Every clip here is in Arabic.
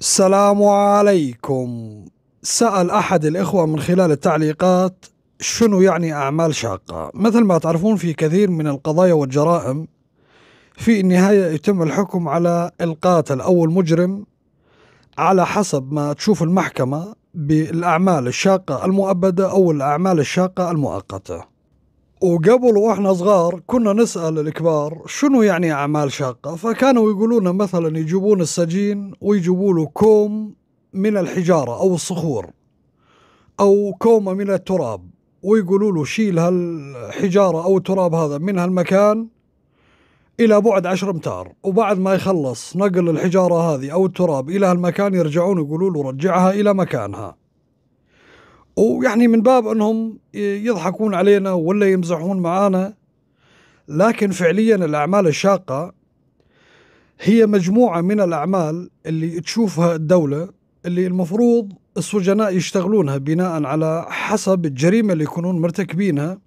السلام عليكم سأل أحد الإخوة من خلال التعليقات شنو يعني أعمال شاقة مثل ما تعرفون في كثير من القضايا والجرائم في النهاية يتم الحكم على القاتل أو المجرم على حسب ما تشوف المحكمة بالأعمال الشاقة المؤبدة أو الأعمال الشاقة المؤقتة وقبل واحنا صغار كنا نسال الكبار شنو يعني اعمال شاقه فكانوا يقولون مثلا يجيبون السجين ويجيبوا له كوم من الحجاره او الصخور او كومه من التراب ويقولوا له شيل هالحجاره او التراب هذا من هالمكان الى بعد عشر امتار وبعد ما يخلص نقل الحجاره هذه او التراب الى هالمكان يرجعون يقولوا له رجعها الى مكانها ويعني من باب انهم يضحكون علينا ولا يمزحون معانا لكن فعليا الاعمال الشاقه هي مجموعه من الاعمال اللي تشوفها الدوله اللي المفروض السجناء يشتغلونها بناء على حسب الجريمه اللي يكونون مرتكبينها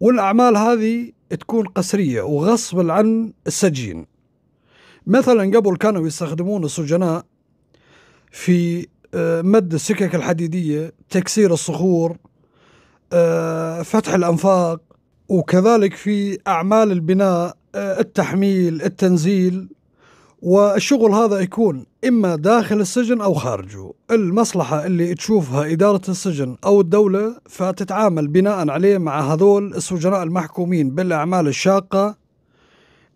والاعمال هذه تكون قسريه وغصب عن السجين مثلا قبل كانوا يستخدمون السجناء في مد السكك الحديدية تكسير الصخور آه، فتح الأنفاق وكذلك في أعمال البناء آه، التحميل التنزيل والشغل هذا يكون إما داخل السجن أو خارجه المصلحة اللي تشوفها إدارة السجن أو الدولة فتتعامل بناء عليه مع هذول السجناء المحكومين بالأعمال الشاقة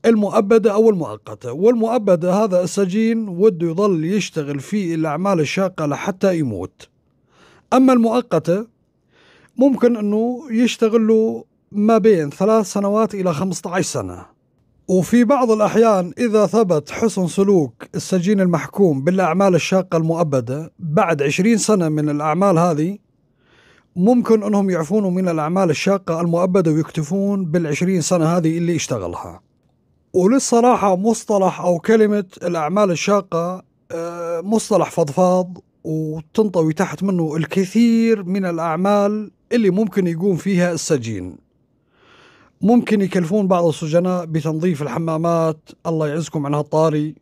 المؤبدة أو المؤقتة والمؤبدة هذا السجين وده يظل يشتغل في الأعمال الشاقة لحتى يموت أما المؤقتة ممكن أنه يشتغل له ما بين ثلاث سنوات إلى 15 سنة وفي بعض الأحيان إذا ثبت حسن سلوك السجين المحكوم بالأعمال الشاقة المؤبدة بعد 20 سنة من الأعمال هذه ممكن أنهم يعفون من الأعمال الشاقة المؤبدة ويكتفون بالعشرين سنة هذه اللي اشتغلها وللصراحة مصطلح أو كلمة الأعمال الشاقة آه، مصطلح فضفاض وتنطوي تحت منه الكثير من الأعمال اللي ممكن يقوم فيها السجين ممكن يكلفون بعض السجناء بتنظيف الحمامات الله يعزكم عن هالطاري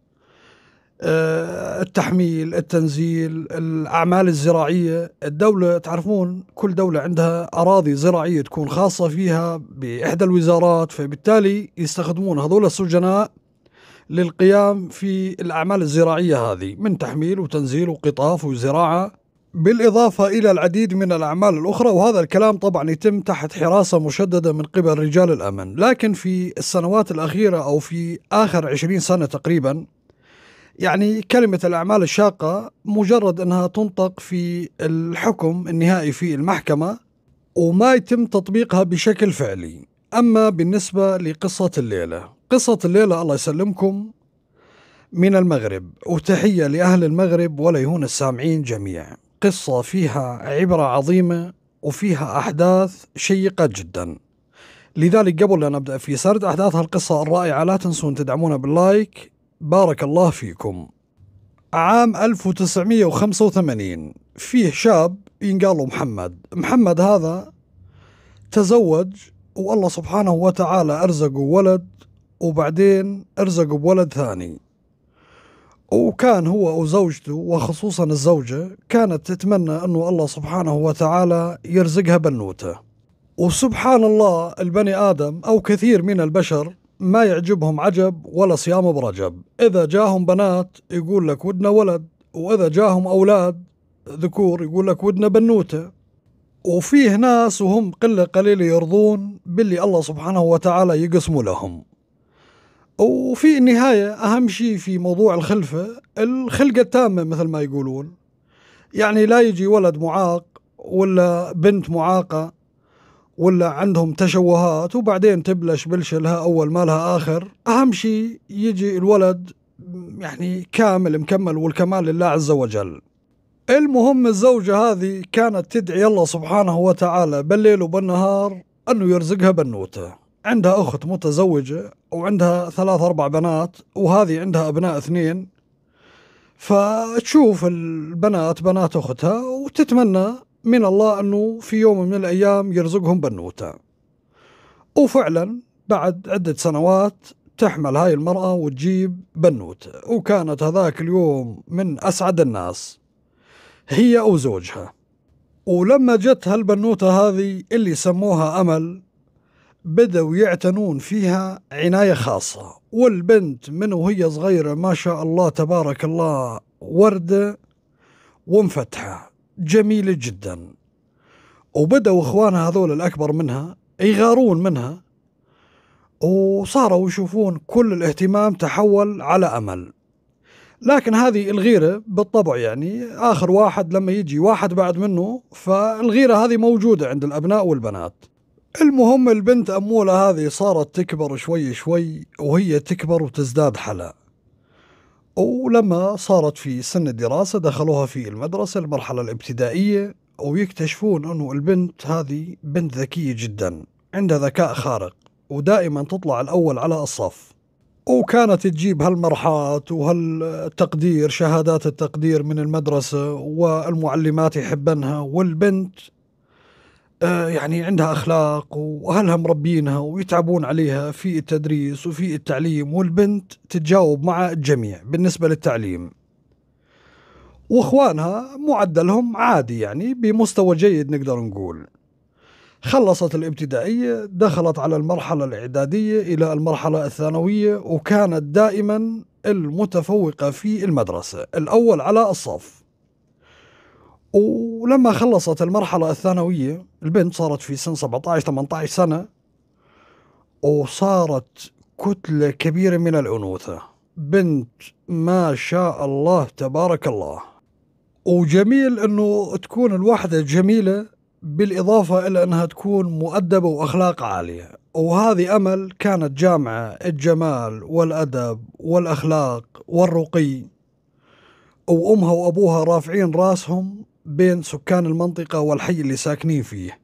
آه، التحميل التنزيل الأعمال الزراعية الدولة تعرفون كل دولة عندها أراضي زراعية تكون خاصة فيها بإحدى الوزارات فبالتالي يستخدمون هذول السجناء للقيام في الأعمال الزراعية هذه من تحميل وتنزيل وقطاف وزراعة بالإضافة إلى العديد من الأعمال الأخرى وهذا الكلام طبعا يتم تحت حراسة مشددة من قبل رجال الأمن لكن في السنوات الأخيرة أو في آخر عشرين سنة تقريبا يعني كلمة الأعمال الشاقة مجرد أنها تنطق في الحكم النهائي في المحكمة وما يتم تطبيقها بشكل فعلي أما بالنسبة لقصة الليلة قصة الليلة الله يسلمكم من المغرب وتحية لأهل المغرب ولا يهون السامعين جميعا قصة فيها عبرة عظيمة وفيها أحداث شيقة جدا لذلك قبل أن أبدأ في سرد أحداث هالقصة الرائعة لا تنسون تدعمونا باللايك بارك الله فيكم عام 1985 فيه شاب ينقال له محمد محمد هذا تزوج والله سبحانه وتعالى أرزقه ولد وبعدين أرزقه بولد ثاني وكان هو وزوجته وخصوصا الزوجة كانت تتمنى أنه الله سبحانه وتعالى يرزقها بنوته وسبحان الله البني آدم أو كثير من البشر ما يعجبهم عجب ولا صيام برجب إذا جاهم بنات يقول لك ودنا ولد وإذا جاهم أولاد ذكور يقول لك ودنا بنوتة وفيه ناس وهم قلة قليلة يرضون باللي الله سبحانه وتعالى يقسمه لهم وفي النهاية أهم شيء في موضوع الخلفة الخلقة التامة مثل ما يقولون يعني لا يجي ولد معاق ولا بنت معاقة ولا عندهم تشوهات وبعدين تبلش بلشلها أول ما لها آخر أهم شيء يجي الولد يعني كامل مكمل والكمال لله عز وجل المهم الزوجة هذه كانت تدعي الله سبحانه وتعالى بالليل وبالنهار أنه يرزقها بنوته عندها أخت متزوجة وعندها ثلاث أربع بنات وهذه عندها أبناء اثنين فتشوف البنات بنات أختها وتتمنى من الله أنه في يوم من الأيام يرزقهم بنوتة وفعلا بعد عدة سنوات تحمل هاي المرأة وتجيب بنوتة وكانت هذاك اليوم من أسعد الناس هي أو زوجها ولما جت هالبنوتة هذه اللي سموها أمل بدأوا يعتنون فيها عناية خاصة والبنت من وهي صغيرة ما شاء الله تبارك الله وردة ومفتحة جميلة جدا وبدأوا إخوانها هذول الأكبر منها يغارون منها وصاروا يشوفون كل الاهتمام تحول على أمل لكن هذه الغيرة بالطبع يعني آخر واحد لما يجي واحد بعد منه فالغيرة هذه موجودة عند الأبناء والبنات المهم البنت أمولة هذه صارت تكبر شوي شوي وهي تكبر وتزداد حلا ولما صارت في سن الدراسة دخلوها في المدرسة المرحلة الابتدائية ويكتشفون أنه البنت هذه بنت ذكية جدا عندها ذكاء خارق ودائما تطلع الأول على الصف وكانت تجيب هالمرحات وهالتقدير شهادات التقدير من المدرسة والمعلمات يحبنها والبنت آه، يعني عندها أخلاق وأهلها مربينها ويتعبون عليها في التدريس وفي التعليم والبنت تتجاوب مع الجميع بالنسبة للتعليم وإخوانها معدلهم عادي يعني بمستوى جيد نقدر نقول خلصت الابتدائية دخلت على المرحلة الإعدادية إلى المرحلة الثانوية وكانت دائما المتفوقة في المدرسة الأول على الصف ولما خلصت المرحلة الثانوية البنت صارت في سن 17 18 سنة وصارت كتلة كبيرة من الأنوثة بنت ما شاء الله تبارك الله وجميل أنه تكون الوحدة جميلة بالإضافة إلى أنها تكون مؤدبة وأخلاق عالية وهذه أمل كانت جامعة الجمال والأدب والأخلاق والرقي وأمها وأبوها رافعين راسهم بين سكان المنطقة والحي اللي ساكنين فيه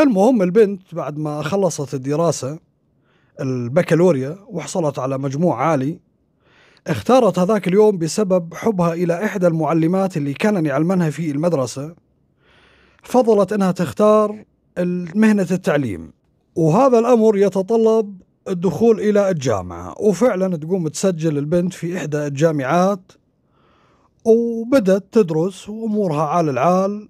المهم البنت بعد ما خلصت الدراسة البكالوريا وحصلت على مجموع عالي اختارت هذاك اليوم بسبب حبها إلى إحدى المعلمات اللي كان يعلمنها في المدرسة فضلت أنها تختار مهنة التعليم وهذا الأمر يتطلب الدخول إلى الجامعة وفعلا تقوم تسجل البنت في إحدى الجامعات وبدت تدرس وامورها عال العال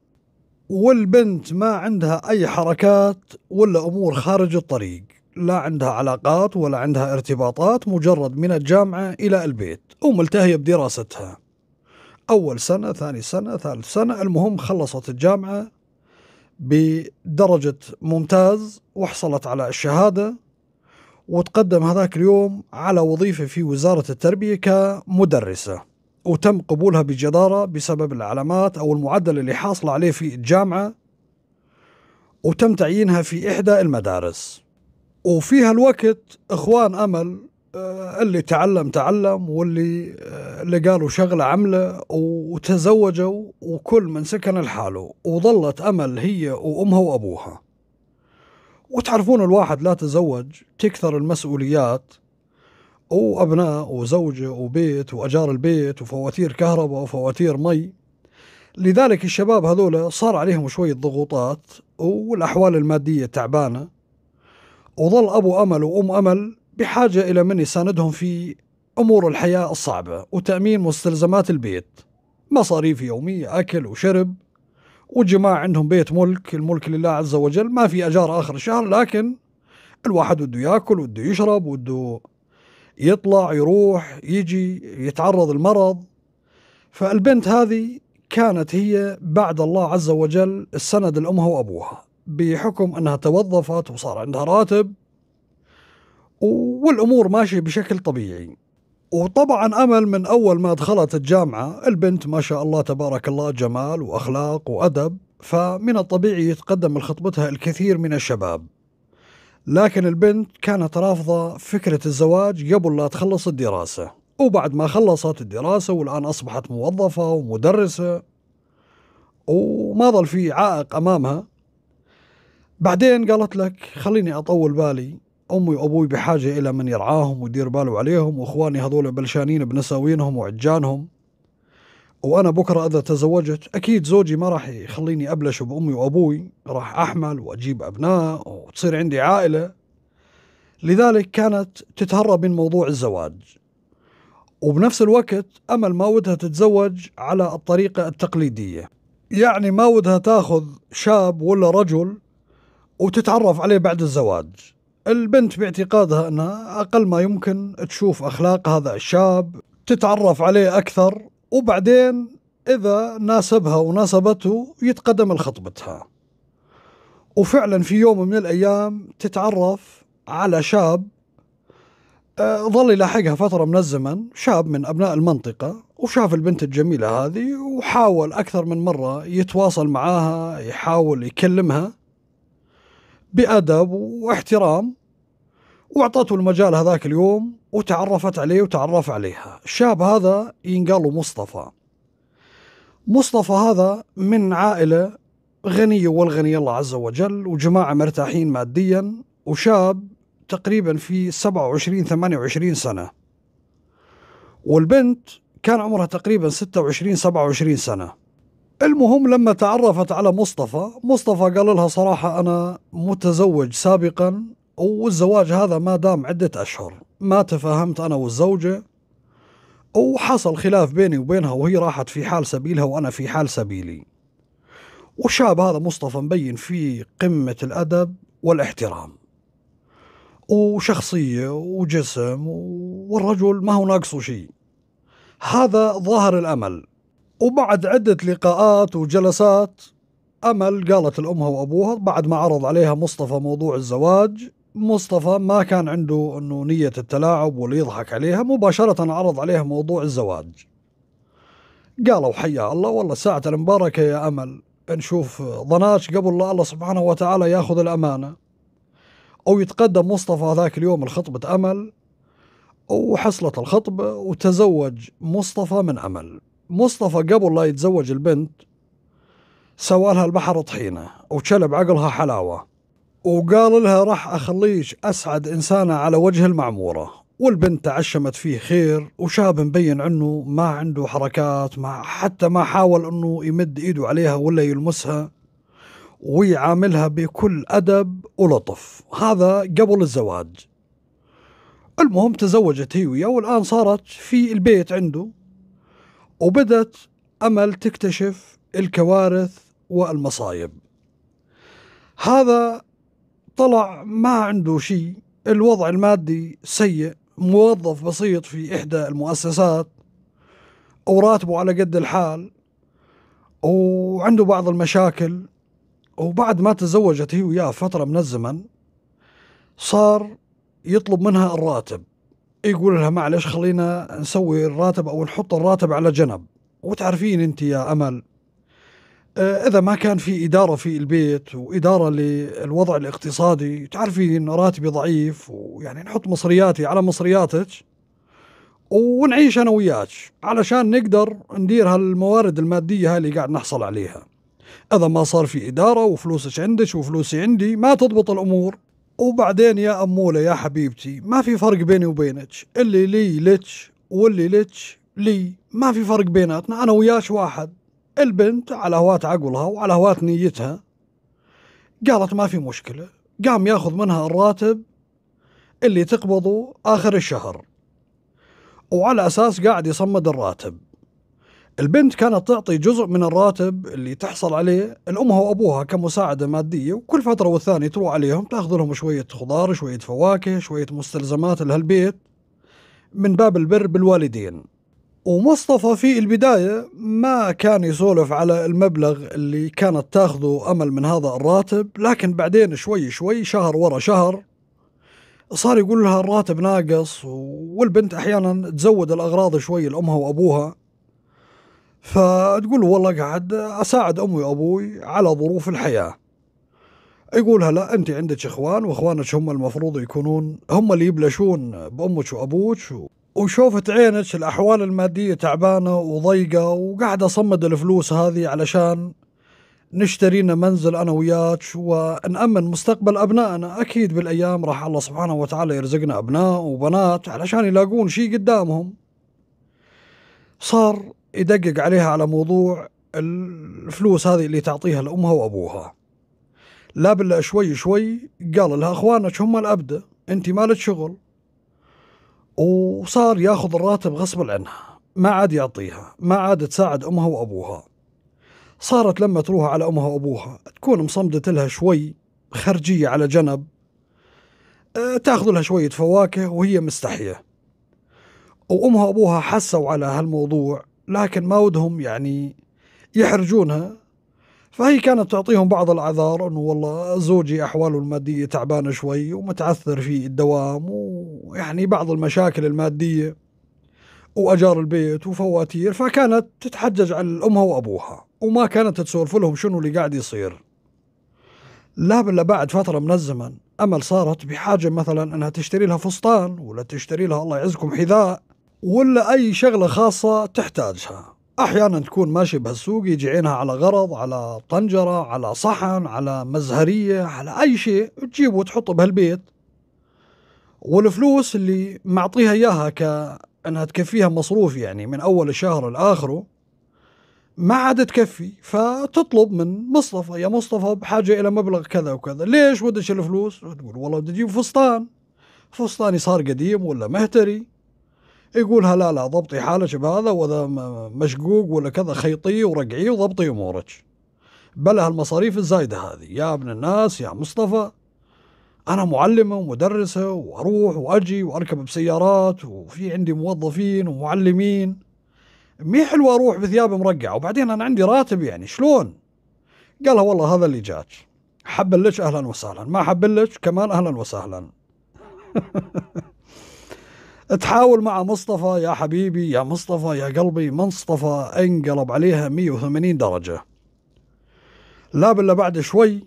والبنت ما عندها اي حركات ولا امور خارج الطريق لا عندها علاقات ولا عندها ارتباطات مجرد من الجامعه الى البيت وملتهيه بدراستها اول سنه ثاني سنه ثالث سنه المهم خلصت الجامعه بدرجه ممتاز وحصلت على الشهاده وتقدم هذاك اليوم على وظيفه في وزاره التربيه كمدرسه وتم قبولها بجدارة بسبب العلامات أو المعدل اللي حاصلة عليه في الجامعة وتم تعيينها في إحدى المدارس وفي هالوقت إخوان أمل آه، اللي تعلم تعلم واللي آه، اللي قالوا شغلة عملة وتزوجوا وكل من سكن لحاله وظلت أمل هي وأمها وأبوها وتعرفون الواحد لا تزوج تكثر المسؤوليات وأبناء وزوجة وبيت وأجار البيت وفواتير كهرباء وفواتير مي لذلك الشباب هذول صار عليهم شوية ضغوطات والأحوال المادية تعبانة وظل أبو أمل وأم أمل بحاجة إلى من يساندهم في أمور الحياة الصعبة وتأمين مستلزمات البيت مصاريف يومية أكل وشرب والجماعة عندهم بيت ملك الملك لله عز وجل ما في أجار آخر الشهر لكن الواحد وده ياكل وده يشرب وده يطلع يروح يجي يتعرض المرض فالبنت هذه كانت هي بعد الله عز وجل السند لأمها وأبوها بحكم أنها توظفت وصار عندها راتب والأمور ماشية بشكل طبيعي وطبعا أمل من أول ما دخلت الجامعة البنت ما شاء الله تبارك الله جمال وأخلاق وأدب فمن الطبيعي يتقدم لخطبتها الكثير من الشباب لكن البنت كانت رافضة فكرة الزواج قبل لا تخلص الدراسة وبعد ما خلصت الدراسة والآن أصبحت موظفة ومدرسة وما ظل في عائق أمامها بعدين قالت لك خليني أطول بالي أمي وأبوي بحاجة إلى من يرعاهم ويدير باله عليهم وإخواني هذول بلشانين بنساوينهم وعجانهم وانا بكره اذا تزوجت اكيد زوجي ما راح يخليني ابلش بامي وابوي راح احمل واجيب ابناء وتصير عندي عائله لذلك كانت تتهرب من موضوع الزواج وبنفس الوقت امل ما ودها تتزوج على الطريقه التقليديه يعني ما ودها تاخذ شاب ولا رجل وتتعرف عليه بعد الزواج البنت باعتقادها انها اقل ما يمكن تشوف اخلاق هذا الشاب تتعرف عليه اكثر وبعدين إذا ناسبها وناسبته يتقدم لخطبتها وفعلا في يوم من الأيام تتعرف على شاب آه، ظل يلاحقها فترة من الزمن شاب من أبناء المنطقة وشاف البنت الجميلة هذه وحاول أكثر من مرة يتواصل معاها يحاول يكلمها بأدب واحترام وأعطته المجال هذاك اليوم وتعرفت عليه وتعرف عليها الشاب هذا ينقال مصطفى مصطفى هذا من عائلة غنية والغني الله عز وجل وجماعة مرتاحين ماديا وشاب تقريبا في 27 28 سنة والبنت كان عمرها تقريبا 26 27 سنة المهم لما تعرفت على مصطفى مصطفى قال لها صراحة أنا متزوج سابقا والزواج هذا ما دام عدة أشهر ما تفاهمت أنا والزوجة وحصل خلاف بيني وبينها وهي راحت في حال سبيلها وأنا في حال سبيلي والشاب هذا مصطفى مبين في قمة الأدب والاحترام وشخصية وجسم والرجل ما هو ناقصه شيء هذا ظاهر الأمل وبعد عدة لقاءات وجلسات أمل قالت الأمها وأبوها بعد ما عرض عليها مصطفى موضوع الزواج مصطفى ما كان عنده انه نيه التلاعب ولا يضحك عليها مباشره عرض عليها موضوع الزواج قالوا حيا الله والله ساعة المباركة يا أمل نشوف ضناش قبل لا الله سبحانه وتعالى ياخذ الأمانة أو يتقدم مصطفى ذاك اليوم لخطبة أمل وحصلت الخطبة وتزوج مصطفى من أمل مصطفى قبل لا يتزوج البنت سوالها البحر طحينة وشلب عقلها حلاوة وقال لها راح أخليش أسعد إنسانة على وجه المعمورة والبنت تعشمت فيه خير وشاب مبين عنه ما عنده حركات ما حتى ما حاول أنه يمد إيده عليها ولا يلمسها ويعاملها بكل أدب ولطف هذا قبل الزواج المهم تزوجت هي وياه والآن صارت في البيت عنده وبدت أمل تكتشف الكوارث والمصايب هذا طلع ما عنده شيء الوضع المادي سيء موظف بسيط في إحدى المؤسسات وراتبه على قد الحال وعنده بعض المشاكل وبعد ما تزوجت هي وياه فترة من الزمن صار يطلب منها الراتب يقول لها معلش خلينا نسوي الراتب أو نحط الراتب على جنب وتعرفين أنت يا أمل آه، اذا ما كان في اداره في البيت واداره للوضع الاقتصادي تعرفي ان راتبي ضعيف ويعني نحط مصرياتي على مصرياتك ونعيش انا وياك علشان نقدر ندير هالموارد الماديه هاي اللي قاعد نحصل عليها اذا ما صار في اداره وفلوسك عندك وفلوسي عندي ما تضبط الامور وبعدين يا اموله يا حبيبتي ما في فرق بيني وبينك اللي لي لك واللي لك لي ما في فرق بيناتنا انا وياك واحد البنت على هوات عقلها وعلى هوات نيتها قالت ما في مشكلة قام ياخذ منها الراتب اللي تقبضه آخر الشهر وعلى أساس قاعد يصمد الراتب البنت كانت تعطي جزء من الراتب اللي تحصل عليه الأمها وأبوها كمساعدة مادية وكل فترة والثانية تروح عليهم تأخذ لهم شوية خضار شوية فواكه شوية مستلزمات لهالبيت من باب البر بالوالدين ومصطفى في البداية ما كان يسولف على المبلغ اللي كانت تاخذه أمل من هذا الراتب لكن بعدين شوي شوي شهر ورا شهر صار يقول لها الراتب ناقص والبنت أحيانا تزود الأغراض شوي لأمها وأبوها فتقول والله قاعد أساعد أمي وأبوي على ظروف الحياة يقولها لا أنت عندك إخوان وإخوانك هم المفروض يكونون هم اللي يبلشون بأمك وأبوك وشوفت عينك الأحوال المادية تعبانة وضيقة وقاعد أصمد الفلوس هذه علشان نشترينا منزل أنا وياك ونأمن مستقبل أبنائنا أكيد بالأيام راح الله سبحانه وتعالى يرزقنا أبناء وبنات علشان يلاقون شيء قدامهم صار يدقق عليها على موضوع الفلوس هذه اللي تعطيها لأمها وأبوها لا بالله شوي شوي قال لها أخوانك هم الأبدة أنت مالك شغل وصار ياخذ الراتب غصب عنها ما عاد يعطيها ما عاد تساعد أمها وأبوها صارت لما تروح على أمها وأبوها تكون مصمدة لها شوي خرجية على جنب آه، تاخذ لها شوية فواكه وهي مستحية وأمها وأبوها حسوا على هالموضوع لكن ما ودهم يعني يحرجونها فهي كانت تعطيهم بعض الاعذار انه والله زوجي احواله الماديه تعبانه شوي ومتعثر في الدوام ويعني بعض المشاكل الماديه واجار البيت وفواتير فكانت تتحجج عن امها وابوها وما كانت تسولف لهم شنو اللي قاعد يصير لا بل بعد فتره من الزمن امل صارت بحاجه مثلا انها تشتري لها فستان ولا تشتري لها الله يعزكم حذاء ولا اي شغله خاصه تحتاجها احيانا تكون ماشي بهالسوق يجي عينها على غرض على طنجره على صحن على مزهريه على اي شيء تجيبه وتحطه بهالبيت والفلوس اللي معطيها اياها كانها تكفيها مصروف يعني من اول الشهر لاخره ما عاد تكفي فتطلب من مصطفى يا مصطفى بحاجه الى مبلغ كذا وكذا ليش ودش الفلوس تقول والله بدي اجيب فستان فستاني صار قديم ولا مهتري يقولها لا لا ضبطي حالك بهذا وذا مشقوق ولا كذا خيطيه ورقعيه وضبطي امورك بلا هالمصاريف الزايده هذه يا ابن الناس يا مصطفى انا معلمه ومدرسه واروح واجي واركب بسيارات وفي عندي موظفين ومعلمين مي حلو اروح بثياب مرقعه وبعدين انا عندي راتب يعني شلون؟ قالها والله هذا اللي جاك حبلش اهلا وسهلا ما حبلش كمان اهلا وسهلا تحاول مع مصطفى يا حبيبي يا مصطفى يا قلبي مصطفى انقلب عليها 180 درجة لا بالله بعد شوي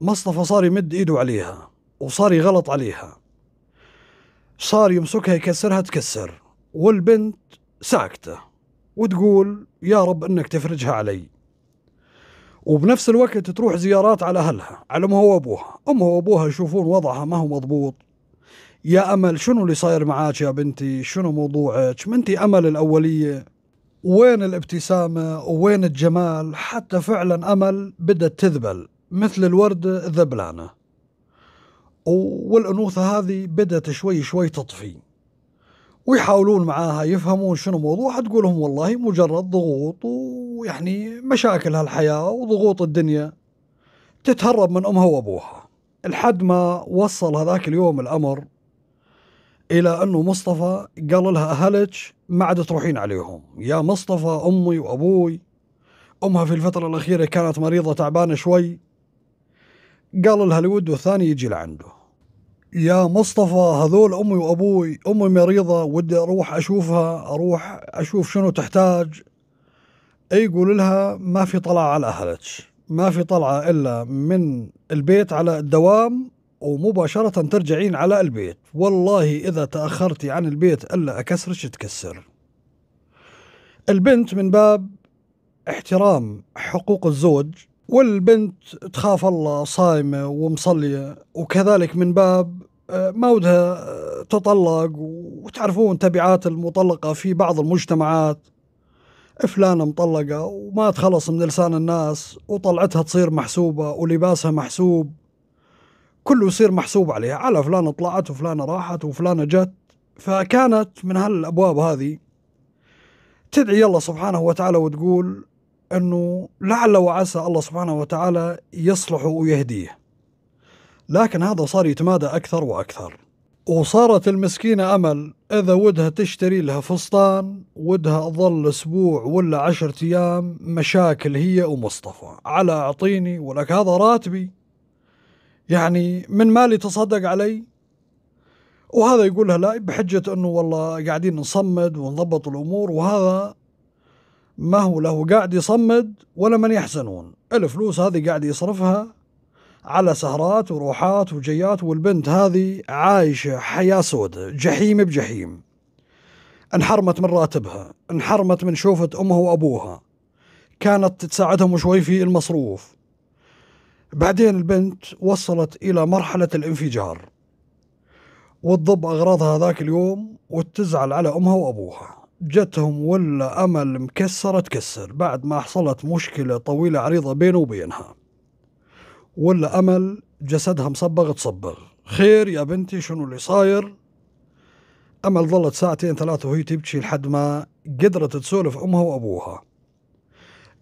مصطفى صار يمد ايده عليها وصار يغلط عليها صار يمسكها يكسرها تكسر والبنت ساكتة وتقول يا رب انك تفرجها علي وبنفس الوقت تروح زيارات على اهلها على امها وابوها امها وابوها يشوفون وضعها ما هو مضبوط يا امل شنو اللي صاير معاك يا بنتي شنو موضوعك منتي امل الاوليه وين الابتسامه وين الجمال حتى فعلا امل بدت تذبل مثل الورده الذبلانه والانوثه هذه بدت شوي شوي تطفي ويحاولون معاها يفهمون شنو موضوع تقولهم والله مجرد ضغوط ويعني مشاكل هالحياه وضغوط الدنيا تتهرب من امها وابوها لحد ما وصل هذاك اليوم الامر الى انه مصطفى قال لها اهلك ما عاد تروحين عليهم يا مصطفى امي وابوي امها في الفتره الاخيره كانت مريضه تعبانه شوي قال لها الود والثاني يجي لعنده يا مصطفى هذول امي وابوي امي مريضه ودي اروح اشوفها اروح اشوف شنو تحتاج يقول لها ما في طلعه على اهلك ما في طلعه الا من البيت على الدوام ومباشرة ترجعين على البيت والله إذا تأخرتي عن البيت ألا أكسرش تكسر البنت من باب احترام حقوق الزوج والبنت تخاف الله صايمة ومصلية وكذلك من باب آه، ما ودها آه، تطلق وتعرفون تبعات المطلقة في بعض المجتمعات فلانة مطلقة وما تخلص من لسان الناس وطلعتها تصير محسوبة ولباسها محسوب كله يصير محسوب عليها على فلانة طلعت وفلانة راحت وفلانة جت فكانت من هالأبواب هذه تدعي الله سبحانه وتعالى وتقول أنه لعل وعسى الله سبحانه وتعالى يصلحه ويهديه لكن هذا صار يتمادى أكثر وأكثر وصارت المسكينة أمل إذا ودها تشتري لها فستان ودها أظل أسبوع ولا عشرة أيام مشاكل هي ومصطفى على أعطيني ولك هذا راتبي يعني من مالي تصدق علي وهذا يقولها لا بحجة أنه والله قاعدين نصمد ونضبط الأمور وهذا ما هو له قاعد يصمد ولا من يحسنون الفلوس هذه قاعد يصرفها على سهرات وروحات وجيات والبنت هذه عايشة حياة سودة جحيم بجحيم انحرمت من راتبها انحرمت من شوفة أمها وأبوها كانت تساعدهم شوي في المصروف بعدين البنت وصلت إلى مرحلة الانفجار وتضب أغراضها ذاك اليوم وتزعل على أمها وأبوها جتهم ولا أمل مكسرة تكسر بعد ما حصلت مشكلة طويلة عريضة بينه وبينها ولا أمل جسدها مصبغ تصبغ خير يا بنتي شنو اللي صاير أمل ظلت ساعتين ثلاثة وهي تبكي لحد ما قدرت تسولف أمها وأبوها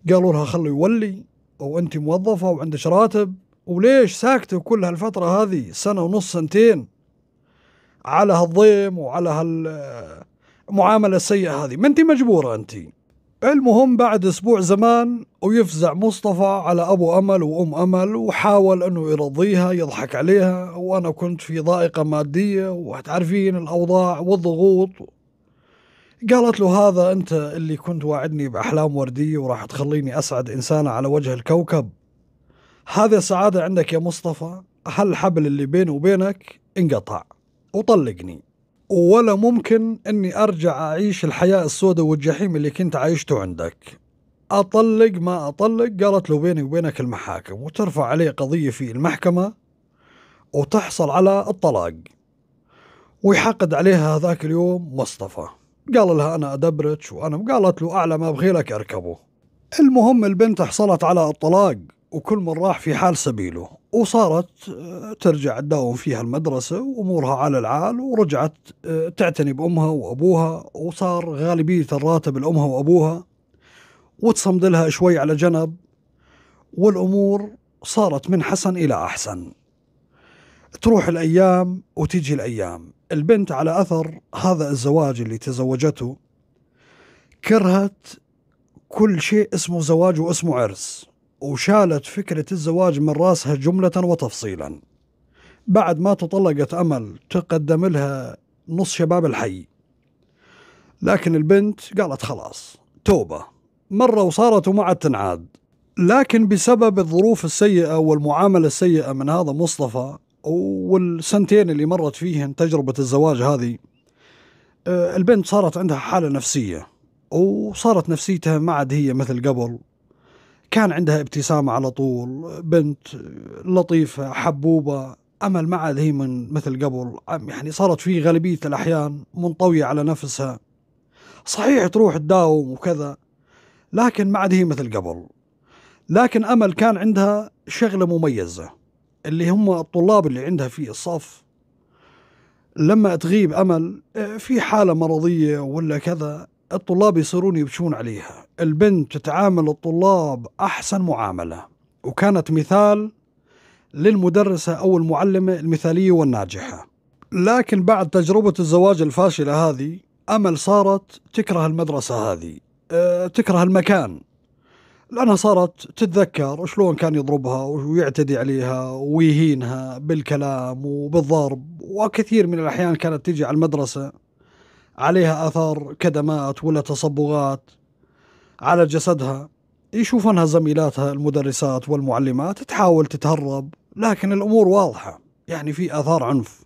قالوا لها خلوا يولي وانت موظفه وعندك راتب وليش ساكته كل هالفتره هذه سنه ونص سنتين على هالضيم وعلى هالمعامله السيئه هذه ما انت مجبوره انت المهم بعد اسبوع زمان ويفزع مصطفى على ابو امل وام امل وحاول انه يرضيها يضحك عليها وانا كنت في ضائقه ماديه وتعرفين الاوضاع والضغوط قالت له هذا انت اللي كنت واعدني باحلام ورديه وراح تخليني اسعد انسانه على وجه الكوكب هذا سعاده عندك يا مصطفى هل الحبل اللي بيني وبينك انقطع وطلقني ولا ممكن اني ارجع اعيش الحياه السوداء والجحيم اللي كنت عايشته عندك اطلق ما اطلق قالت له بيني وبينك المحاكم وترفع عليه قضيه في المحكمه وتحصل على الطلاق ويحقد عليها هذاك اليوم مصطفى قال لها أنا أدبرتش وأنا قالت له أعلى ما أبغي لك أركبه المهم البنت حصلت على الطلاق وكل من راح في حال سبيله وصارت آه، ترجع تداوم فيها المدرسة وأمورها على العال ورجعت آه، تعتني بأمها وأبوها وصار غالبية الراتب لأمها وأبوها وتصمد لها شوي على جنب والأمور صارت من حسن إلى أحسن تروح الايام وتيجي الايام البنت على اثر هذا الزواج اللي تزوجته كرهت كل شيء اسمه زواج واسمه عرس وشالت فكرة الزواج من راسها جملة وتفصيلا بعد ما تطلقت أمل تقدم لها نص شباب الحي لكن البنت قالت خلاص توبة مرة وصارت وما عاد تنعاد لكن بسبب الظروف السيئة والمعاملة السيئة من هذا مصطفى والسنتين اللي مرت فيهن تجربة الزواج هذه آه، البنت صارت عندها حالة نفسية وصارت نفسيتها ما عاد هي مثل قبل كان عندها ابتسامة على طول بنت لطيفة حبوبة أمل ما عاد هي من مثل قبل يعني صارت في غالبية الأحيان منطوية على نفسها صحيح تروح تداوم وكذا لكن ما عاد هي مثل قبل لكن أمل كان عندها شغلة مميزة اللي هم الطلاب اللي عندها في الصف لما تغيب امل آه، في حاله مرضيه ولا كذا الطلاب يصيرون يبشون عليها البنت تتعامل الطلاب احسن معامله وكانت مثال للمدرسه او المعلمه المثاليه والناجحه لكن بعد تجربه الزواج الفاشله هذه امل صارت تكره المدرسه هذه أه تكره المكان لأنها صارت تتذكر شلون كان يضربها ويعتدي عليها ويهينها بالكلام وبالضرب وكثير من الأحيان كانت تيجي على المدرسة عليها آثار كدمات ولا تصبغات على جسدها يشوفونها زميلاتها المدرسات والمعلمات تحاول تتهرب لكن الأمور واضحة يعني في آثار عنف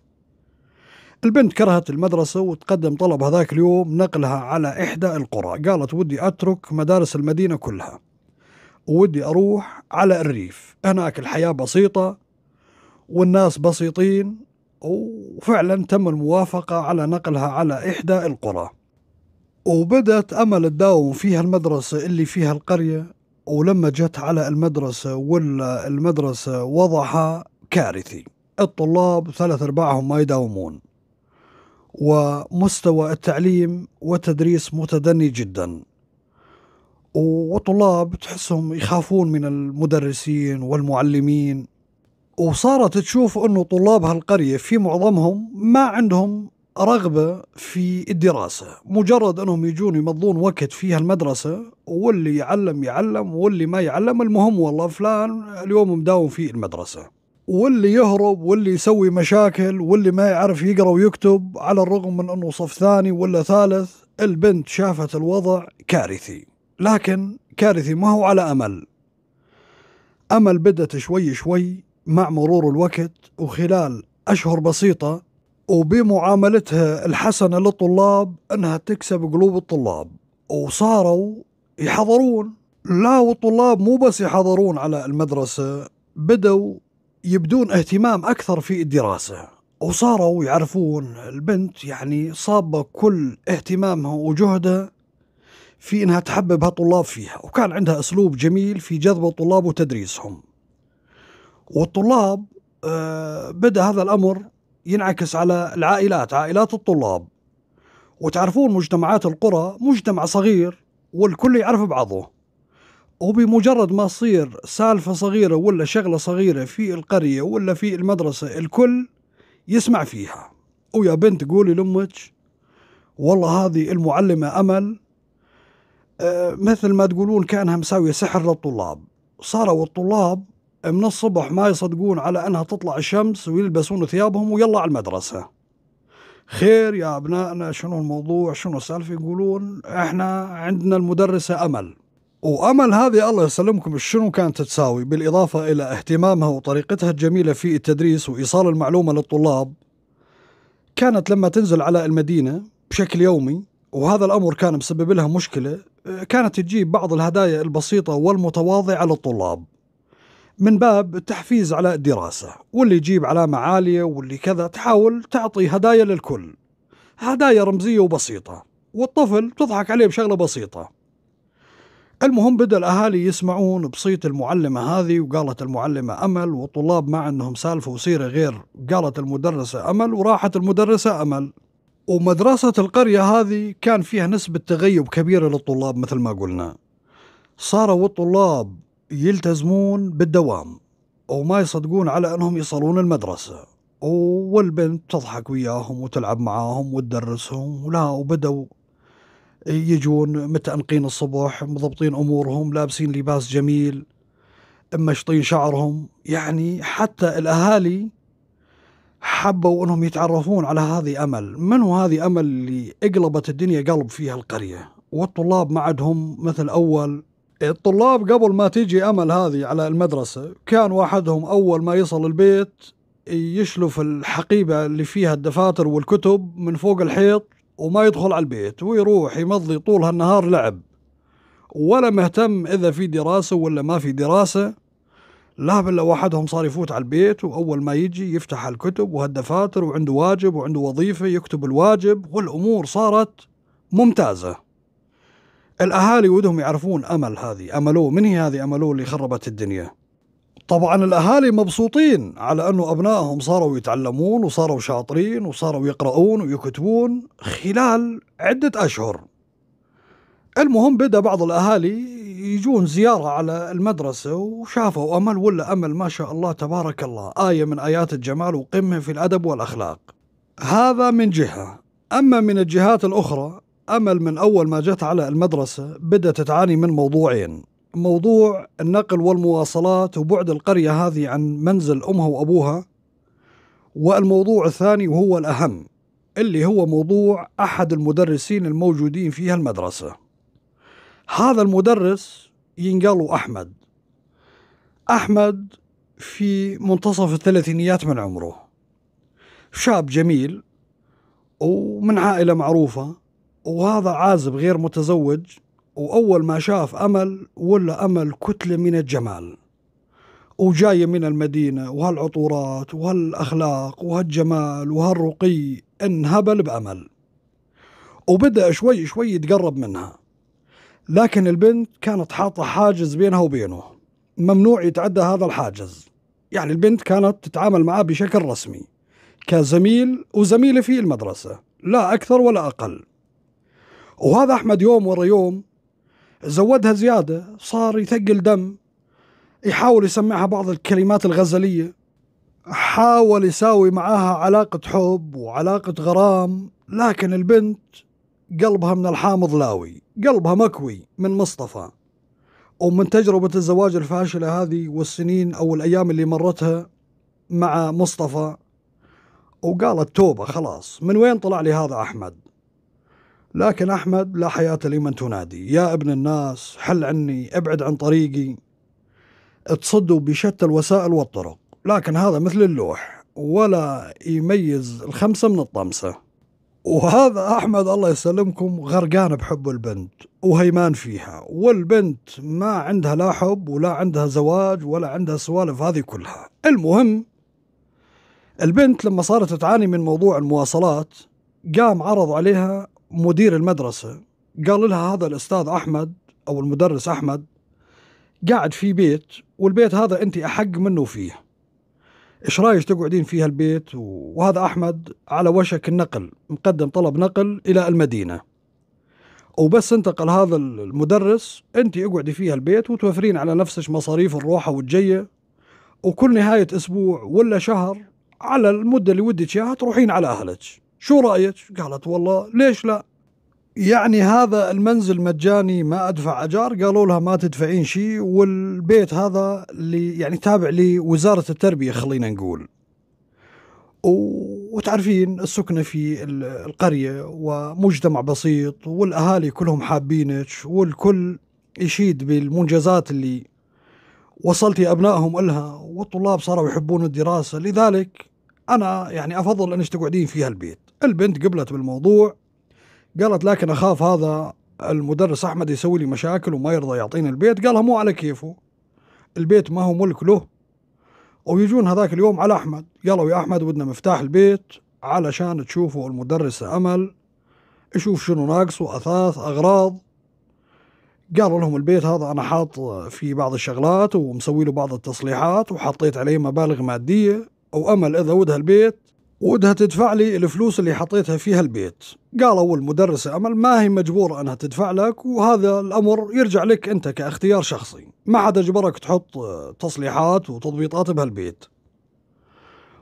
البنت كرهت المدرسة وتقدم طلب هذاك اليوم نقلها على إحدى القرى قالت ودي أترك مدارس المدينة كلها ودي أروح على الريف هناك الحياة بسيطة والناس بسيطين وفعلا تم الموافقة على نقلها على إحدى القرى وبدأت أمل تداوم فيها المدرسة اللي فيها القرية ولما جت على المدرسة ولا المدرسة وضعها كارثي الطلاب ثلاث أرباعهم ما يداومون ومستوى التعليم والتدريس متدني جدا وطلاب تحسهم يخافون من المدرسين والمعلمين وصارت تشوف أنه طلاب هالقرية في معظمهم ما عندهم رغبة في الدراسة مجرد أنهم يجون يمضون وقت في هالمدرسة واللي يعلم يعلم واللي ما يعلم المهم والله فلان اليوم مداوم في المدرسة واللي يهرب واللي يسوي مشاكل واللي ما يعرف يقرأ ويكتب على الرغم من أنه صف ثاني ولا ثالث البنت شافت الوضع كارثي لكن كارثي ما هو على أمل أمل بدت شوي شوي مع مرور الوقت وخلال أشهر بسيطة وبمعاملتها الحسنة للطلاب أنها تكسب قلوب الطلاب وصاروا يحضرون لا والطلاب مو بس يحضرون على المدرسة بدوا يبدون اهتمام أكثر في الدراسة وصاروا يعرفون البنت يعني صابة كل اهتمامها وجهدها في انها تحببها طلاب فيها وكان عندها اسلوب جميل في جذب الطلاب وتدريسهم والطلاب آه، بدا هذا الامر ينعكس على العائلات عائلات الطلاب وتعرفون مجتمعات القرى مجتمع صغير والكل يعرف بعضه وبمجرد ما تصير سالفة صغيرة ولا شغلة صغيرة في القرية ولا في المدرسة الكل يسمع فيها ويا بنت قولي لأمك والله هذه المعلمة أمل مثل ما تقولون كانها مساويه سحر للطلاب صاروا الطلاب من الصبح ما يصدقون على انها تطلع الشمس ويلبسون ثيابهم ويلا على المدرسه خير يا ابنائنا شنو الموضوع شنو السالفه يقولون احنا عندنا المدرسه امل وامل هذه الله يسلمكم شنو كانت تساوي بالاضافه الى اهتمامها وطريقتها الجميله في التدريس وايصال المعلومه للطلاب كانت لما تنزل على المدينه بشكل يومي وهذا الامر كان مسبب لها مشكله كانت تجيب بعض الهدايا البسيطة والمتواضعة للطلاب من باب التحفيز على الدراسة واللي يجيب علامة عالية واللي كذا تحاول تعطي هدايا للكل هدايا رمزية وبسيطة والطفل تضحك عليه بشغلة بسيطة المهم بدأ الأهالي يسمعون بصيت المعلمة هذه وقالت المعلمة أمل والطلاب ما عندهم سالفة وسيرة غير قالت المدرسة أمل وراحت المدرسة أمل ومدرسة القرية هذه كان فيها نسبة تغيب كبيرة للطلاب مثل ما قلنا صاروا الطلاب يلتزمون بالدوام وما يصدقون على أنهم يصلون المدرسة والبنت تضحك وياهم وتلعب معاهم وتدرسهم ولا وبدوا يجون متأنقين الصبح مضبطين أمورهم لابسين لباس جميل مشطين شعرهم يعني حتى الأهالي حبوا انهم يتعرفون على هذه امل، من هو هذه امل اللي اقلبت الدنيا قلب فيها القريه؟ والطلاب ما عندهم مثل اول الطلاب قبل ما تيجي امل هذه على المدرسه كان واحدهم اول ما يصل البيت يشلف الحقيبه اللي فيها الدفاتر والكتب من فوق الحيط وما يدخل على البيت ويروح يمضي طول هالنهار لعب ولا مهتم اذا في دراسه ولا ما في دراسه لا بالله واحدهم صار يفوت على البيت واول ما يجي يفتح الكتب وهالدفاتر وعنده واجب وعنده وظيفه يكتب الواجب والامور صارت ممتازه. الاهالي ودهم يعرفون امل هذه، املوه من هي هذه املوه اللي خربت الدنيا. طبعا الاهالي مبسوطين على انه ابنائهم صاروا يتعلمون وصاروا شاطرين وصاروا يقرؤون ويكتبون خلال عده اشهر المهم بدا بعض الاهالي يجون زياره على المدرسه وشافوا امل ولا امل ما شاء الله تبارك الله ايه من ايات الجمال وقمه في الادب والاخلاق هذا من جهه اما من الجهات الاخرى امل من اول ما جت على المدرسه بدات تعاني من موضوعين موضوع النقل والمواصلات وبعد القريه هذه عن منزل امها وابوها والموضوع الثاني وهو الاهم اللي هو موضوع احد المدرسين الموجودين فيها المدرسه هذا المدرس ينقال أحمد أحمد في منتصف الثلاثينيات من عمره شاب جميل ومن عائلة معروفة وهذا عازب غير متزوج وأول ما شاف أمل ولا أمل كتلة من الجمال وجاية من المدينة وهالعطورات وهالأخلاق وهالجمال وهالرقي انهبل بأمل وبدأ شوي شوي يتقرب منها لكن البنت كانت حاطة حاجز بينها وبينه ممنوع يتعدى هذا الحاجز يعني البنت كانت تتعامل معاه بشكل رسمي كزميل وزميلة في المدرسة لا أكثر ولا أقل وهذا أحمد يوم ورا يوم زودها زيادة صار يثقل دم يحاول يسمعها بعض الكلمات الغزلية حاول يساوي معاها علاقة حب وعلاقة غرام لكن البنت قلبها من الحامض لاوي قلبها مكوي من مصطفى ومن تجربة الزواج الفاشلة هذه والسنين أو الأيام اللي مرتها مع مصطفى وقالت توبة خلاص من وين طلع لي هذا أحمد لكن أحمد لا حياة لمن تنادي يا ابن الناس حل عني ابعد عن طريقي تصدوا بشتى الوسائل والطرق لكن هذا مثل اللوح ولا يميز الخمسة من الطمسة وهذا أحمد الله يسلمكم غرقان بحب البنت وهيمان فيها والبنت ما عندها لا حب ولا عندها زواج ولا عندها سوالف هذه كلها المهم البنت لما صارت تعاني من موضوع المواصلات قام عرض عليها مدير المدرسة قال لها هذا الأستاذ أحمد أو المدرس أحمد قاعد في بيت والبيت هذا أنت أحق منه فيه ايش رايك تقعدين في هالبيت وهذا احمد على وشك النقل مقدم طلب نقل الى المدينه وبس انتقل هذا المدرس انت اقعدي في هالبيت وتوفرين على نفسك مصاريف الروحه والجيه وكل نهايه اسبوع ولا شهر على المده اللي ودك اياها تروحين على اهلك شو رايك قالت والله ليش لا يعني هذا المنزل مجاني ما ادفع اجار قالوا لها ما تدفعين شيء والبيت هذا اللي يعني تابع لوزاره التربيه خلينا نقول وتعرفين السكنة في القرية ومجتمع بسيط والأهالي كلهم حابينك والكل يشيد بالمنجزات اللي وصلتي أبنائهم إلها والطلاب صاروا يحبون الدراسة لذلك أنا يعني أفضل أنك تقعدين في هالبيت البنت قبلت بالموضوع قالت لكن اخاف هذا المدرس احمد يسوي لي مشاكل وما يرضى يعطيني البيت قالها مو على كيفه البيت ما هو ملك له ويجون هذاك اليوم على احمد قالوا يا احمد ودنا مفتاح البيت علشان تشوفوا المدرس امل يشوف شنو ناقصه اثاث اغراض قالوا لهم البيت هذا انا حاط فيه بعض الشغلات ومسوي له بعض التصليحات وحطيت عليه مبالغ ماديه وامل اذا ودها البيت ودها تدفع لي الفلوس اللي حطيتها فيها البيت قالوا المدرسة أمل ما هي مجبورة أنها تدفع لك وهذا الأمر يرجع لك أنت كاختيار شخصي ما حد أجبرك تحط تصليحات وتضبيطات بهالبيت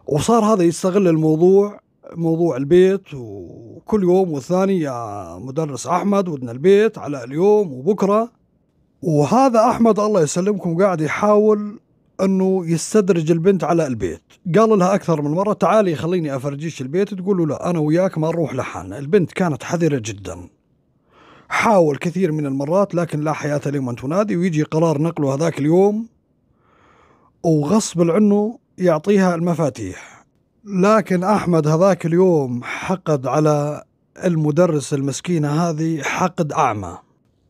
وصار هذا يستغل الموضوع موضوع البيت وكل يوم والثاني يا مدرس أحمد ودنا البيت على اليوم وبكرة وهذا أحمد الله يسلمكم قاعد يحاول انه يستدرج البنت على البيت قال لها اكثر من مره تعالي خليني افرجيش البيت تقول له لا انا وياك ما نروح لحالنا البنت كانت حذره جدا حاول كثير من المرات لكن لا حياة لمن تنادي ويجي قرار نقله هذاك اليوم وغصب عنه يعطيها المفاتيح لكن أحمد هذاك اليوم حقد على المدرس المسكينة هذه حقد أعمى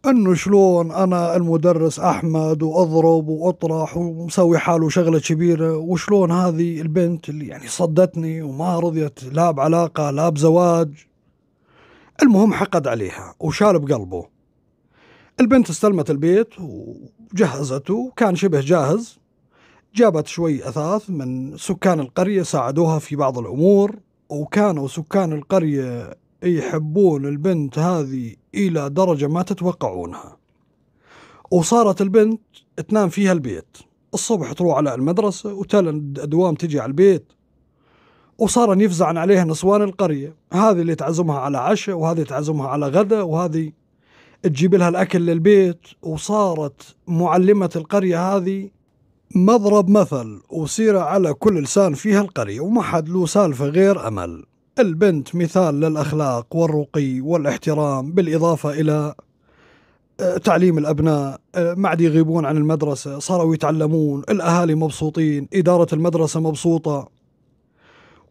انه شلون انا المدرس احمد واضرب واطرح ومسوي حاله شغله كبيره وشلون هذه البنت اللي يعني صدتني وما رضيت لا بعلاقه لا بزواج المهم حقد عليها وشال بقلبه البنت استلمت البيت وجهزته وكان شبه جاهز جابت شوي اثاث من سكان القريه ساعدوها في بعض الامور وكانوا سكان القريه يحبون البنت هذه إلى درجة ما تتوقعونها وصارت البنت تنام فيها البيت الصبح تروح على المدرسة وتالا الدوام تجي على البيت وصار يفزعن عليها نسوان القرية هذه اللي تعزمها على عشاء وهذه تعزمها على غدا وهذه تجيب لها الأكل للبيت وصارت معلمة القرية هذه مضرب مثل وسيرة على كل لسان فيها القرية وما حد له سالفة غير أمل البنت مثال للأخلاق والرقي والاحترام بالإضافة إلى آه، تعليم الأبناء آه، ما عاد يغيبون عن المدرسة صاروا يتعلمون الأهالي مبسوطين إدارة المدرسة مبسوطة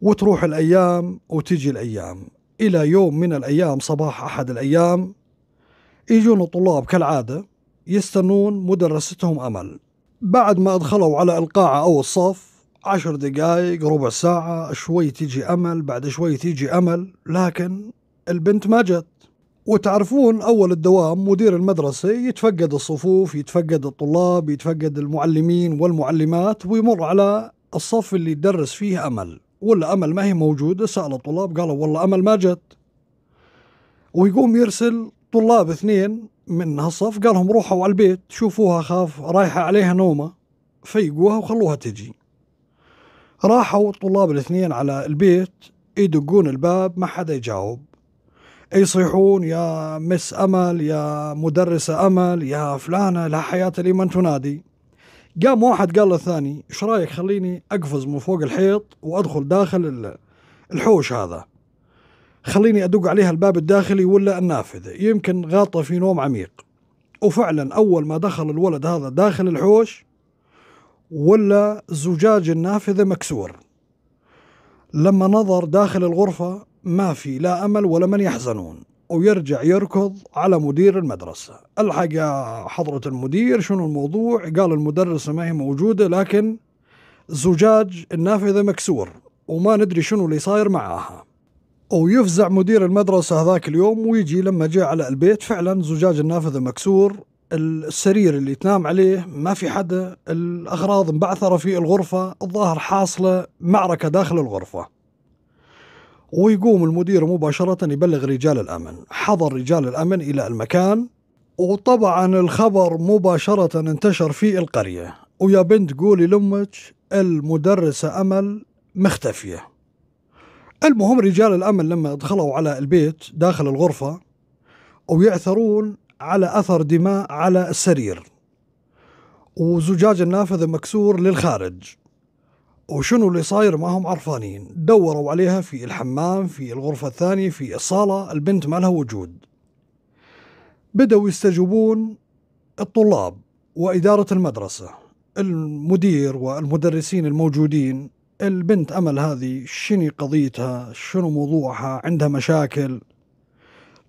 وتروح الأيام وتجي الأيام إلى يوم من الأيام صباح أحد الأيام يجون الطلاب كالعادة يستنون مدرستهم أمل بعد ما أدخلوا على القاعة أو الصف عشر دقائق ربع ساعة شوي تيجي أمل بعد شوي تيجي أمل لكن البنت ما جت وتعرفون أول الدوام مدير المدرسة يتفقد الصفوف يتفقد الطلاب يتفقد المعلمين والمعلمات ويمر على الصف اللي يدرس فيه أمل ولا أمل ما هي موجودة سأل الطلاب قالوا والله أمل ما جت ويقوم يرسل طلاب اثنين من هالصف قالهم روحوا على البيت شوفوها خاف رايحة عليها نومة فيقوها وخلوها تجي راحوا الطلاب الاثنين على البيت يدقون الباب ما حدا يجاوب يصيحون يا مس أمل يا مدرسة أمل يا فلانة لا حياة لي من تنادي قام واحد قال للثاني ايش رايك خليني اقفز من فوق الحيط وادخل داخل الحوش هذا خليني ادق عليها الباب الداخلي ولا النافذة يمكن غاطة في نوم عميق وفعلا أول ما دخل الولد هذا داخل الحوش ولا زجاج النافذة مكسور لما نظر داخل الغرفة ما في لا أمل ولا من يحزنون ويرجع يركض على مدير المدرسة الحق يا حضرة المدير شنو الموضوع قال المدرسة ما هي موجودة لكن زجاج النافذة مكسور وما ندري شنو اللي صاير معاها ويفزع مدير المدرسة هذاك اليوم ويجي لما جاء على البيت فعلا زجاج النافذة مكسور السرير اللي تنام عليه ما في حدا الأغراض مبعثرة في الغرفة الظاهر حاصلة معركة داخل الغرفة ويقوم المدير مباشرة يبلغ رجال الأمن حضر رجال الأمن إلى المكان وطبعا الخبر مباشرة انتشر في القرية ويا بنت قولي لأمك المدرسة أمل مختفية المهم رجال الأمن لما دخلوا على البيت داخل الغرفة ويعثرون على أثر دماء على السرير وزجاج النافذة مكسور للخارج وشنو اللي صاير ما هم عرفانين دوروا عليها في الحمام في الغرفة الثانية في الصالة البنت ما لها وجود بدأوا يستجوبون الطلاب وإدارة المدرسة المدير والمدرسين الموجودين البنت أمل هذه شنو قضيتها شنو موضوعها عندها مشاكل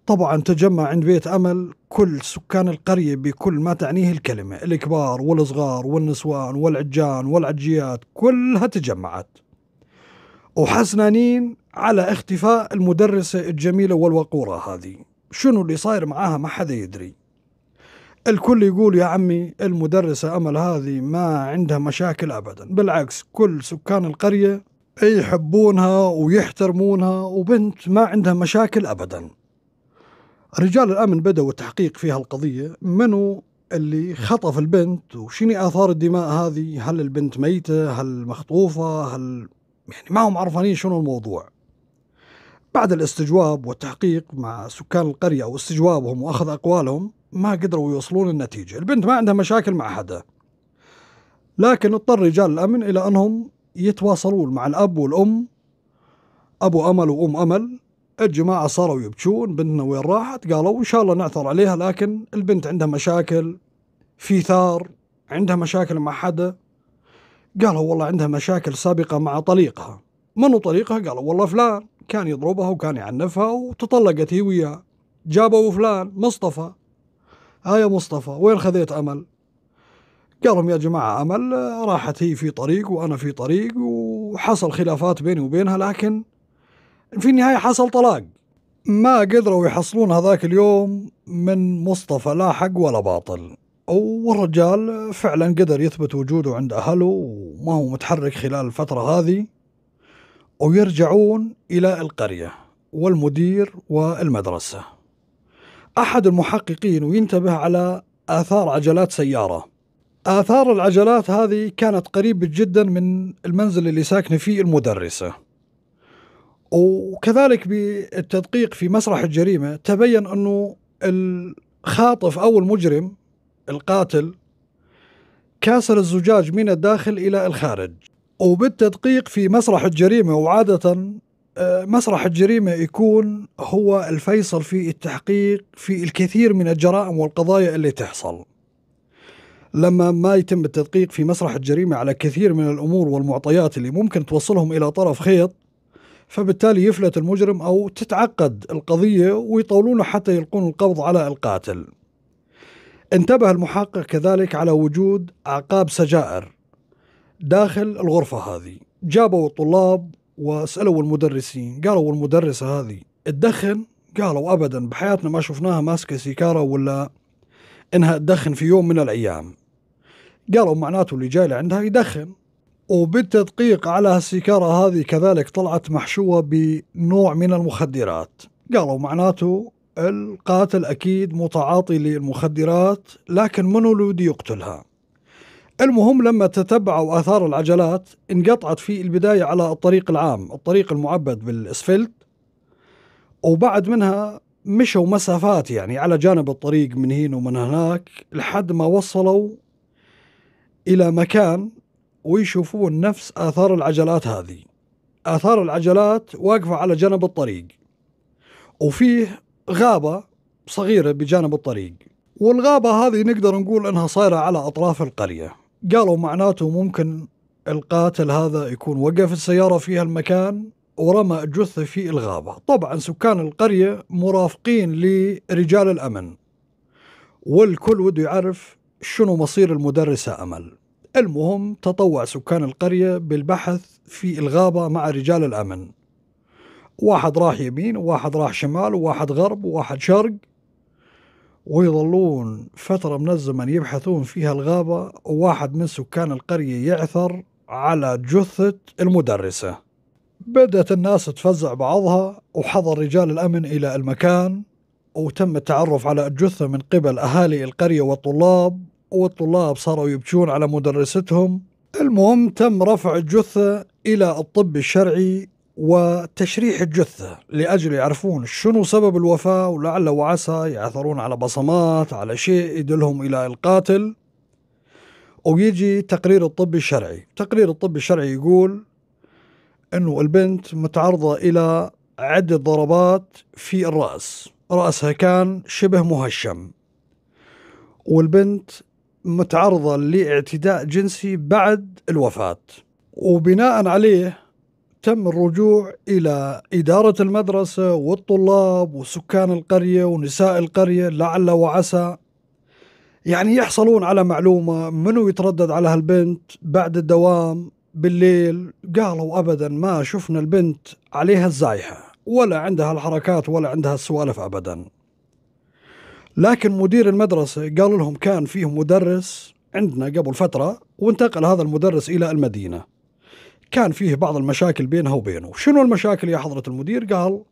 طبعا تجمع عند بيت أمل كل سكان القرية بكل ما تعنيه الكلمة الكبار والصغار والنسوان والعجان والعجيات كلها تجمعت وحسنانين على اختفاء المدرسة الجميلة والوقورة هذه شنو اللي صاير معاها ما حدا يدري الكل يقول يا عمي المدرسة أمل هذه ما عندها مشاكل أبدا بالعكس كل سكان القرية يحبونها ويحترمونها وبنت ما عندها مشاكل أبدا رجال الامن بدأوا التحقيق في هالقضيه منو اللي خطف البنت وشني اثار الدماء هذه هل البنت ميته هل مخطوفه هل يعني ما هم عرفانين شنو الموضوع بعد الاستجواب والتحقيق مع سكان القريه واستجوابهم واخذ اقوالهم ما قدروا يوصلون النتيجه البنت ما عندها مشاكل مع حدا لكن اضطر رجال الامن الى انهم يتواصلون مع الاب والام ابو امل وام امل الجماعة صاروا يبكون بنتنا وين راحت قالوا إن شاء الله نعثر عليها لكن البنت عندها مشاكل في ثار عندها مشاكل مع حدا قالوا والله عندها مشاكل سابقة مع طليقها منو طليقها قالوا والله فلان كان يضربها وكان يعنفها وتطلقت هي وياه جابوا فلان مصطفى ها آه يا مصطفى وين خذيت أمل قال لهم يا جماعة أمل راحت هي في طريق وأنا في طريق وحصل خلافات بيني وبينها لكن في النهاية حصل طلاق ما قدروا يحصلون هذاك اليوم من مصطفى لا حق ولا باطل والرجال فعلا قدر يثبت وجوده عند أهله وما هو متحرك خلال الفترة هذه ويرجعون إلى القرية والمدير والمدرسة أحد المحققين وينتبه على آثار عجلات سيارة آثار العجلات هذه كانت قريبة جدا من المنزل اللي ساكنة فيه المدرسة وكذلك بالتدقيق في مسرح الجريمة تبين أنه الخاطف أو المجرم القاتل كاسر الزجاج من الداخل إلى الخارج وبالتدقيق في مسرح الجريمة وعادة آه، مسرح الجريمة يكون هو الفيصل في التحقيق في الكثير من الجرائم والقضايا اللي تحصل لما ما يتم التدقيق في مسرح الجريمة على كثير من الأمور والمعطيات اللي ممكن توصلهم إلى طرف خيط فبالتالي يفلت المجرم أو تتعقد القضية ويطولونه حتى يلقون القبض على القاتل انتبه المحقق كذلك على وجود أعقاب سجائر داخل الغرفة هذه جابوا الطلاب وسألوا المدرسين قالوا المدرسة هذه تدخن قالوا أبدا بحياتنا ما شفناها ماسكة سيكارة ولا إنها تدخن في يوم من الأيام قالوا معناته اللي جاي لعندها يدخن وبالتدقيق على السيكارة هذه كذلك طلعت محشوة بنوع من المخدرات قالوا معناته القاتل أكيد متعاطي للمخدرات لكن منو اللي بده يقتلها المهم لما تتبعوا آثار العجلات انقطعت في البداية على الطريق العام الطريق المعبد بالإسفلت وبعد منها مشوا مسافات يعني على جانب الطريق من هنا ومن هناك لحد ما وصلوا إلى مكان ويشوفون نفس آثار العجلات هذه آثار العجلات واقفة على جنب الطريق وفيه غابة صغيرة بجانب الطريق والغابة هذه نقدر نقول إنها صايرة على أطراف القرية قالوا معناته ممكن القاتل هذا يكون وقف السيارة في هالمكان ورمى الجثة في الغابة طبعا سكان القرية مرافقين لرجال الأمن والكل وده يعرف شنو مصير المدرسة أمل المهم تطوع سكان القرية بالبحث في الغابة مع رجال الأمن واحد راح يمين وواحد راح شمال وواحد غرب وواحد شرق ويظلون فترة من الزمن يبحثون فيها الغابة وواحد من سكان القرية يعثر على جثة المدرسة بدأت الناس تفزع بعضها وحضر رجال الأمن إلى المكان وتم التعرف على الجثة من قبل أهالي القرية والطلاب والطلاب صاروا يبكون على مدرستهم المهم تم رفع الجثة إلى الطب الشرعي وتشريح الجثة لأجل يعرفون شنو سبب الوفاة ولعل وعسى يعثرون على بصمات على شيء يدلهم إلى القاتل ويجي تقرير الطب الشرعي تقرير الطب الشرعي يقول أنه البنت متعرضة إلى عدة ضربات في الرأس رأسها كان شبه مهشم والبنت متعرضة لاعتداء جنسي بعد الوفاة وبناء عليه تم الرجوع إلى إدارة المدرسة والطلاب وسكان القرية ونساء القرية لعل وعسى يعني يحصلون على معلومة منو يتردد على هالبنت بعد الدوام بالليل قالوا أبدا ما شفنا البنت عليها الزايحة ولا عندها الحركات ولا عندها السوالف أبدا لكن مدير المدرسة قال لهم كان فيه مدرس عندنا قبل فترة وانتقل هذا المدرس إلى المدينة كان فيه بعض المشاكل بينها وبينه شنو المشاكل يا حضرة المدير قال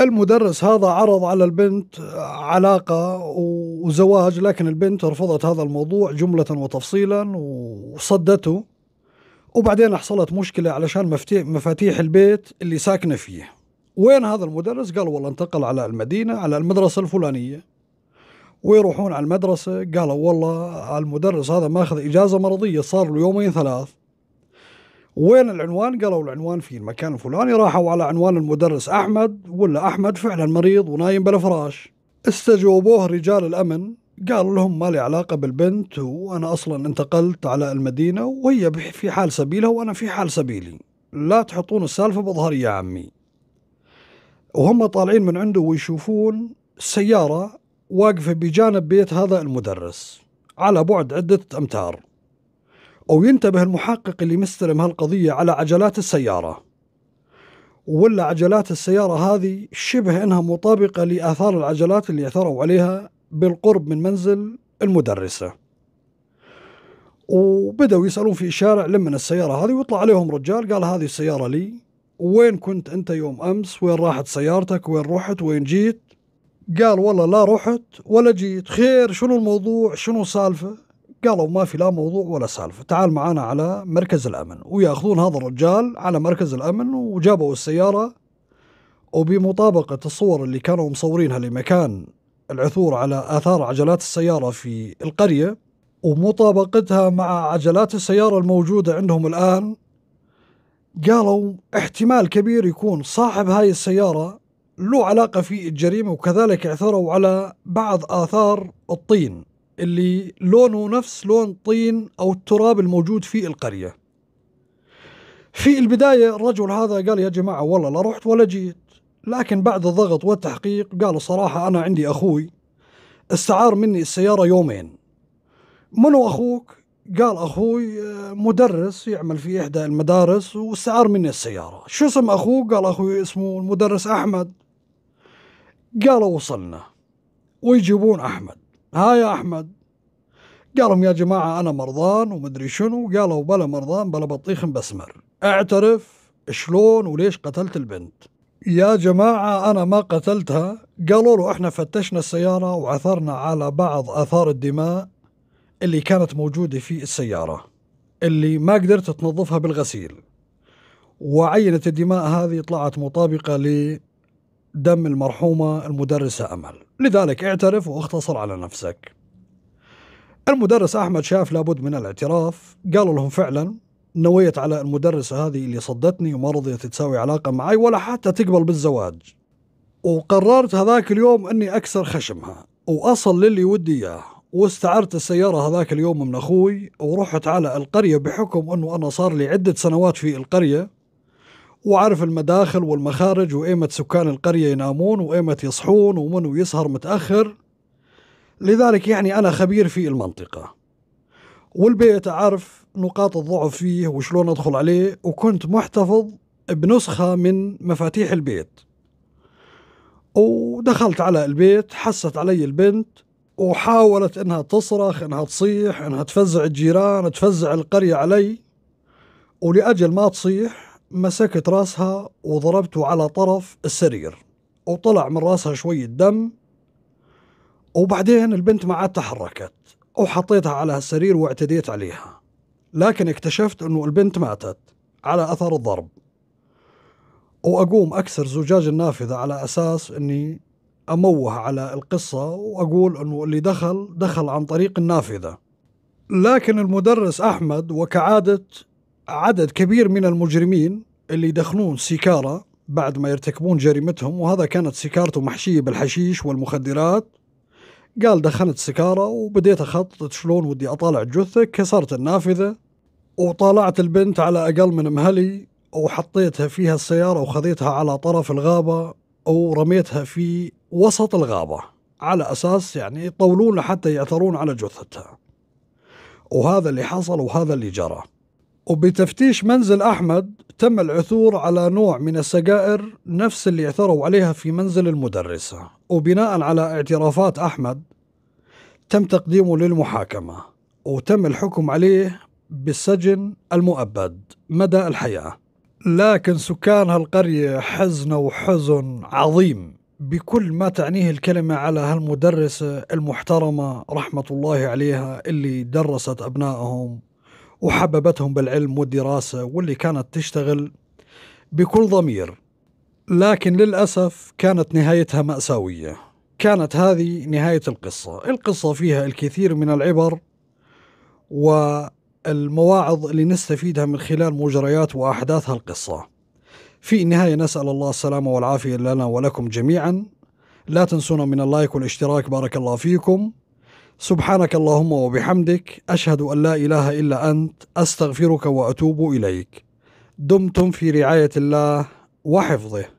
المدرس هذا عرض على البنت علاقة وزواج لكن البنت رفضت هذا الموضوع جملة وتفصيلا وصدته وبعدين حصلت مشكلة علشان مفاتيح البيت اللي ساكنة فيه وين هذا المدرس قال والله انتقل على المدينة على المدرسة الفلانية ويروحون على المدرسة قالوا والله على المدرس هذا ماخذ إجازة مرضية صار له يومين ثلاث وين العنوان؟ قالوا العنوان في المكان الفلاني راحوا على عنوان المدرس أحمد ولا أحمد فعلا مريض ونايم بالفراش استجوبوه رجال الأمن قالوا لهم ما لي علاقة بالبنت وأنا أصلا انتقلت على المدينة وهي في حال سبيلها وأنا في حال سبيلي لا تحطون السالفة بظهري يا عمي وهم طالعين من عنده ويشوفون سيارة واقفة بجانب بيت هذا المدرس على بعد عدة أمتار أو ينتبه المحقق اللي مستلم هالقضية على عجلات السيارة ولا عجلات السيارة هذه شبه أنها مطابقة لآثار العجلات اللي أثروا عليها بالقرب من منزل المدرسة وبدأوا يسألون في الشارع لمن السيارة هذه ويطلع عليهم رجال قال هذه السيارة لي وين كنت أنت يوم أمس وين راحت سيارتك وين رحت وين جيت قال والله لا رحت ولا جيت خير شنو الموضوع شنو سالفة قالوا ما في لا موضوع ولا سالفة تعال معنا على مركز الأمن ويأخذون هذا الرجال على مركز الأمن وجابوا السيارة وبمطابقة الصور اللي كانوا مصورينها لمكان العثور على آثار عجلات السيارة في القرية ومطابقتها مع عجلات السيارة الموجودة عندهم الآن قالوا احتمال كبير يكون صاحب هاي السيارة له علاقة في الجريمة وكذلك عثروا على بعض آثار الطين اللي لونه نفس لون الطين أو التراب الموجود في القرية في البداية الرجل هذا قال يا جماعة والله لا رحت ولا جيت لكن بعد الضغط والتحقيق قال صراحة أنا عندي أخوي استعار مني السيارة يومين منو أخوك؟ قال أخوي آه، مدرس يعمل في إحدى المدارس واستعار مني السيارة شو اسم أخوك؟ قال أخوي اسمه المدرس أحمد قالوا وصلنا ويجيبون أحمد ها يا أحمد قالهم يا جماعة أنا مرضان ومدري شنو قالوا بلا مرضان بلا بطيخ بسمر اعترف شلون وليش قتلت البنت يا جماعة أنا ما قتلتها قالوا له إحنا فتشنا السيارة وعثرنا على بعض آثار الدماء اللي كانت موجودة في السيارة اللي ما قدرت تنظفها بالغسيل وعينة الدماء هذه طلعت مطابقة دم المرحومة المدرسة أمل لذلك اعترف واختصر على نفسك المدرس أحمد شاف لابد من الاعتراف قالوا لهم فعلا نويت على المدرسة هذه اللي صدتني وما رضيت تساوي علاقة معي ولا حتى تقبل بالزواج وقررت هذاك اليوم أني أكسر خشمها وأصل للي ودي إياه واستعرت السيارة هذاك اليوم من أخوي ورحت على القرية بحكم أنه أنا صار لي عدة سنوات في القرية وعارف المداخل والمخارج وإيمة سكان القرية ينامون وإيمة يصحون ومنو يسهر متأخر لذلك يعني أنا خبير في المنطقة والبيت أعرف نقاط الضعف فيه وشلون أدخل عليه وكنت محتفظ بنسخة من مفاتيح البيت ودخلت على البيت حست علي البنت وحاولت انها تصرخ انها تصيح انها تفزع الجيران تفزع القرية علي ولأجل ما تصيح مسكت راسها وضربته على طرف السرير وطلع من راسها شوية دم وبعدين البنت ما عاد تحركت وحطيتها على السرير واعتديت عليها لكن اكتشفت انه البنت ماتت على اثر الضرب واقوم اكسر زجاج النافذه على اساس اني اموه على القصه واقول انه اللي دخل دخل عن طريق النافذه لكن المدرس احمد وكعاده عدد كبير من المجرمين اللي يدخلون سيكارة بعد ما يرتكبون جريمتهم وهذا كانت سيكارته محشية بالحشيش والمخدرات قال دخلت سيكارة وبديت أخطط شلون ودي أطالع جثة كسرت النافذة وطالعت البنت على أقل من مهلي وحطيتها فيها السيارة وخذيتها على طرف الغابة ورميتها في وسط الغابة على أساس يعني يطولون لحتى يعثرون على جثتها وهذا اللي حصل وهذا اللي جرى وبتفتيش منزل أحمد تم العثور على نوع من السجائر نفس اللي اعثروا عليها في منزل المدرسة وبناء على اعترافات أحمد تم تقديمه للمحاكمة وتم الحكم عليه بالسجن المؤبد مدى الحياة لكن سكان هالقرية حزنوا وحزن عظيم بكل ما تعنيه الكلمة على هالمدرسة المحترمة رحمة الله عليها اللي درست أبنائهم وحببتهم بالعلم والدراسة واللي كانت تشتغل بكل ضمير لكن للأسف كانت نهايتها مأساوية كانت هذه نهاية القصة القصة فيها الكثير من العبر والمواعظ اللي نستفيدها من خلال مجريات وأحداث هالقصة في النهاية نسأل الله السلامة والعافية لنا ولكم جميعا لا تنسونا من اللايك والاشتراك بارك الله فيكم سبحانك اللهم وبحمدك أشهد أن لا إله إلا أنت أستغفرك وأتوب إليك دمتم في رعاية الله وحفظه